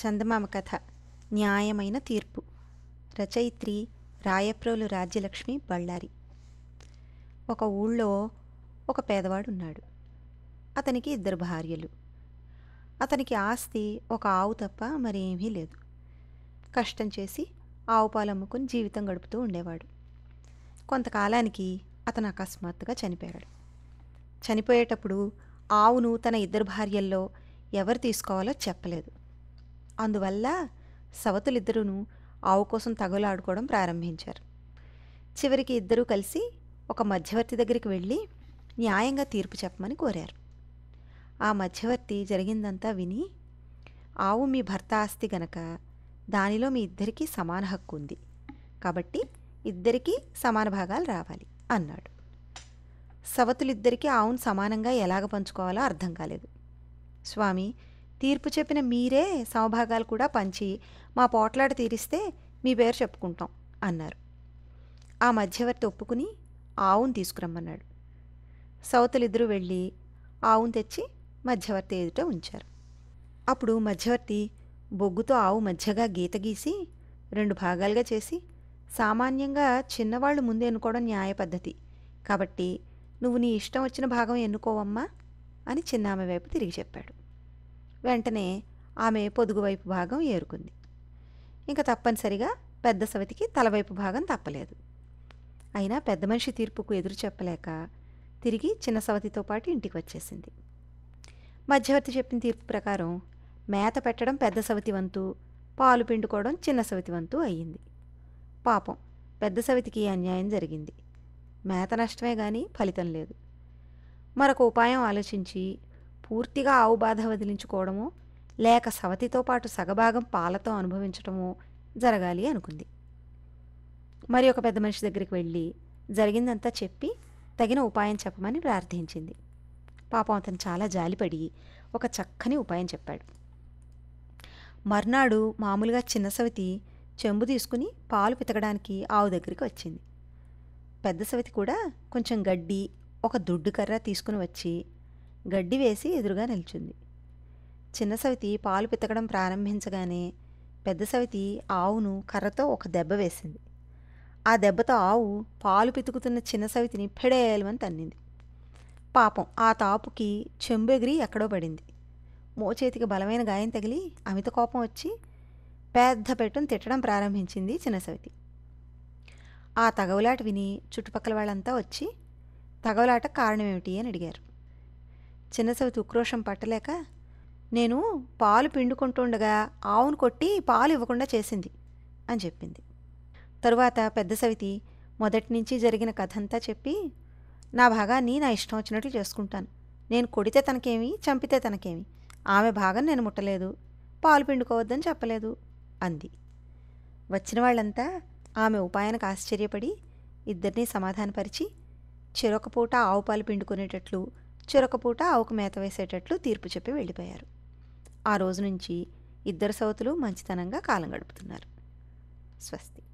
చందమామ కథ న్యాయమైన తీర్పు రచయిత్రి రాయప్రోలు రాజ్యలక్ష్మి బళ్ళారి ఒక ఊళ్ళో ఒక పేదవాడు ఉన్నాడు అతనికి ఇద్దరు భార్యలు అతనికి ఆస్తి ఒక ఆవు తప్ప మరేమీ లేదు కష్టం చేసి ఆవు పాలు అమ్ముకుని జీవితం గడుపుతూ ఉండేవాడు కొంతకాలానికి అతను అకస్మాత్తుగా చనిపోయాడు చనిపోయేటప్పుడు ఆవును తన ఇద్దరు భార్యల్లో ఎవరు తీసుకోవాలో చెప్పలేదు అందువల్ల సవతులిద్దరూను ఆవు కోసం తగులాడుకోవడం ప్రారంభించారు చివరికి ఇద్దరూ కలిసి ఒక మధ్యవర్తి దగ్గరికి వెళ్ళి న్యాయంగా తీర్పు చెప్పమని కోరారు ఆ మధ్యవర్తి జరిగిందంతా విని ఆవు మీ భర్త ఆస్తి గనక దానిలో మీ ఇద్దరికీ సమాన హక్కు ఉంది కాబట్టి ఇద్దరికీ సమాన భాగాలు రావాలి అన్నాడు సవతులిద్దరికీ ఆవును సమానంగా ఎలాగ పంచుకోవాలో అర్థం కాలేదు స్వామి తీర్పు చెప్పిన మీరే సమభాగాలు కూడా పంచి మా పోట్లాట తీరిస్తే మీ పేరు చెప్పుకుంటాం అన్నారు ఆ మధ్యవర్తి ఒప్పుకుని ఆవును తీసుకురమ్మన్నాడు సౌతలిద్దరూ వెళ్ళి ఆవును తెచ్చి మధ్యవర్తి ఎదుట ఉంచారు అప్పుడు మధ్యవర్తి బొగ్గుతో ఆవు మధ్యగా గీత గీసి రెండు భాగాలుగా చేసి సామాన్యంగా చిన్నవాళ్ళు ముందు ఎన్నుకోవడం న్యాయ పద్ధతి కాబట్టి నువ్వు నీ ఇష్టం వచ్చిన భాగం ఎన్నుకోవమ్మా అని చిన్నామె వైపు తిరిగి చెప్పాడు వెంటనే ఆమె పొదుగువైపు భాగం ఏరుకుంది ఇంకా తప్పనిసరిగా పెద్ద సవితికి తలవైపు భాగం తప్పలేదు అయినా పెద్ద మనిషి తీర్పుకు ఎదురు చెప్పలేక తిరిగి చిన్న సవతితో పాటు ఇంటికి వచ్చేసింది మధ్యవర్తి చెప్పిన తీర్పు ప్రకారం మేత పెట్టడం పెద్ద సవతి వంతు పాలు పిండుకోవడం చిన్న సవితి వంతు అయ్యింది పాపం పెద్ద సవితికి అన్యాయం జరిగింది మేత నష్టమే కానీ ఫలితం లేదు మరొక ఉపాయం ఆలోచించి పూర్తిగా ఆవు బాధ వదిలించుకోవడము లేక సవతితో పాటు సగభాగం పాలతో అనుభవించటము జరగాలి అనుకుంది మరి ఒక పెద్ద మనిషి దగ్గరికి వెళ్ళి జరిగిందంతా చెప్పి తగిన ఉపాయం చెప్పమని ప్రార్థించింది పాపం అతను చాలా జాలిపడి ఒక చక్కని ఉపాయం చెప్పాడు మర్నాడు మామూలుగా చిన్న సవితి చెంబు తీసుకుని పాలు పితకడానికి ఆవు దగ్గరికి వచ్చింది పెద్ద సవితి కూడా కొంచెం గడ్డి ఒక దుడ్డు కర్ర తీసుకుని వచ్చి గడ్డి వేసి ఎదురుగా నిల్చుంది చిన్న సవితి పాలు పితకడం ప్రారంభించగానే పెద్ద సవితి ఆవును కర్రతో ఒక దెబ్బ వేసింది ఆ దెబ్బతో ఆవు పాలు పితుకుతున్న చిన్న సవితిని పెడేయలమని తన్నింది పాపం ఆ తాపుకి చెంబు ఎగిరి ఎక్కడో పడింది మోచేతికి బలమైన గాయం తగిలి అమిత కోపం వచ్చి పెద్ద పెట్టును తిట్టడం ప్రారంభించింది చిన్న సవితి ఆ తగవులాట విని చుట్టుపక్కల వాళ్ళంతా వచ్చి తగవులాట కారణమేమిటి అని అడిగారు చిన్నసవితి ఉక్రోషం పట్టలేక నేను పాలు పిండుకుంటుండగా ఆవును కొట్టి పాలు ఇవ్వకుండా చేసింది అని చెప్పింది తరువాత పెద్ద సవితి మొదటి నుంచి జరిగిన కథంతా చెప్పి నా భాగాన్ని నా ఇష్టం వచ్చినట్లు చేసుకుంటాను నేను కొడితే తనకేమి చంపితే తనకేమి ఆమె భాగం నేను ముట్టలేదు పాలు పిండుకోవద్దని చెప్పలేదు అంది వచ్చిన వాళ్ళంతా ఆమె ఉపాయానికి ఆశ్చర్యపడి ఇద్దరినీ సమాధానపరిచి చెరొక పూట ఆవు పాలు పిండుకునేటట్లు చిరకపూట ఆవుకు మేత వేసేటట్లు తీర్పు చెప్పి వెళ్ళిపోయారు ఆ రోజు నుంచి ఇద్దరు సౌతులు మంచితనంగా కాలం గడుపుతున్నారు స్వస్తి